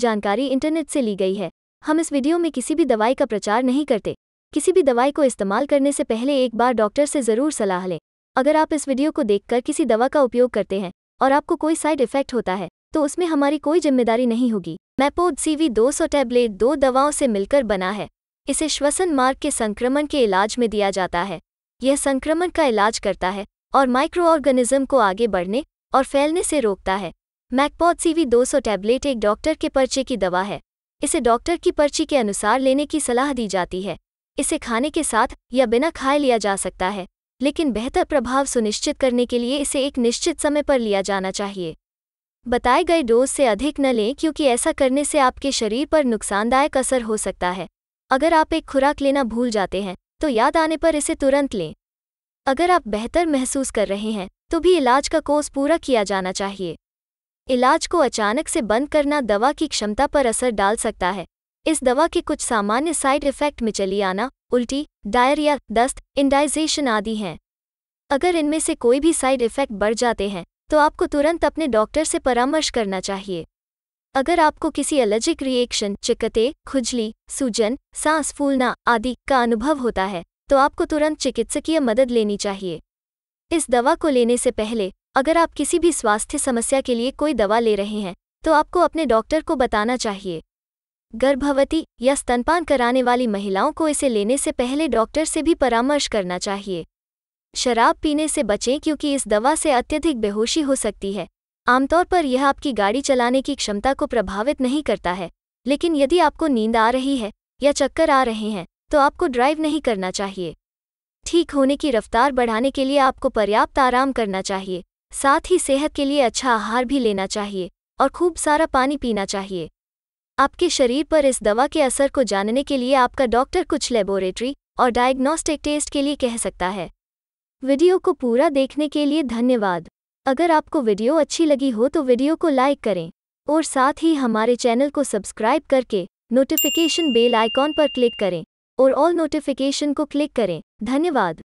जानकारी इंटरनेट से ली गई है हम इस वीडियो में किसी भी दवाई का प्रचार नहीं करते किसी भी दवाई को इस्तेमाल करने से पहले एक बार डॉक्टर से ज़रूर सलाह लें अगर आप इस वीडियो को देखकर किसी दवा का उपयोग करते हैं और आपको कोई साइड इफेक्ट होता है तो उसमें हमारी कोई जिम्मेदारी नहीं होगी मैपोड सीवी 200 टैबलेट दो दवाओं से मिलकर बना है इसे श्वसन मार्ग के संक्रमण के इलाज में दिया जाता है यह संक्रमण का इलाज करता है और माइक्रो ऑर्गेनिज्म को आगे बढ़ने और फैलने से रोकता है मैकपॉड सीवी 200 टैबलेट एक डॉक्टर के पर्चे की दवा है इसे डॉक्टर की पर्ची के अनुसार लेने की सलाह दी जाती है इसे खाने के साथ या बिना खाए लिया जा सकता है लेकिन बेहतर प्रभाव सुनिश्चित करने के लिए इसे एक निश्चित समय पर लिया जाना चाहिए बताए गए डोज से अधिक न लें क्योंकि ऐसा करने से आपके शरीर पर नुकसानदायक असर हो सकता है अगर आप एक खुराक लेना भूल जाते हैं तो याद आने पर इसे तुरंत लें अगर आप बेहतर महसूस कर रहे हैं तो भी इलाज का कोर्स पूरा किया जाना चाहिए इलाज को अचानक से बंद करना दवा की क्षमता पर असर डाल सकता है इस दवा के कुछ सामान्य साइड इफेक्ट में चली आना उल्टी डायरिया दस्त इंडाइजेशन आदि हैं अगर इनमें से कोई भी साइड इफेक्ट बढ़ जाते हैं तो आपको तुरंत अपने डॉक्टर से परामर्श करना चाहिए अगर आपको किसी एलर्जिक रिएक्शन चिकते खुजली सूजन सांस फूलना आदि का अनुभव होता है तो आपको तुरंत चिकित्सकीय मदद लेनी चाहिए इस दवा को लेने से पहले अगर आप किसी भी स्वास्थ्य समस्या के लिए कोई दवा ले रहे हैं तो आपको अपने डॉक्टर को बताना चाहिए गर्भवती या स्तनपान कराने वाली महिलाओं को इसे लेने से पहले डॉक्टर से भी परामर्श करना चाहिए शराब पीने से बचें क्योंकि इस दवा से अत्यधिक बेहोशी हो सकती है आमतौर पर यह आपकी गाड़ी चलाने की क्षमता को प्रभावित नहीं करता है लेकिन यदि आपको नींद आ रही है या चक्कर आ रहे हैं तो आपको ड्राइव नहीं करना चाहिए ठीक होने की रफ्तार बढ़ाने के लिए आपको पर्याप्त आराम करना चाहिए साथ ही सेहत के लिए अच्छा आहार भी लेना चाहिए और खूब सारा पानी पीना चाहिए आपके शरीर पर इस दवा के असर को जानने के लिए आपका डॉक्टर कुछ लेबोरेटरी और डायग्नोस्टिक टेस्ट के लिए कह सकता है वीडियो को पूरा देखने के लिए धन्यवाद अगर आपको वीडियो अच्छी लगी हो तो वीडियो को लाइक करें और साथ ही हमारे चैनल को सब्सक्राइब करके नोटिफिकेशन बेल आइकॉन पर क्लिक करें और ऑल नोटिफिकेशन को क्लिक करें धन्यवाद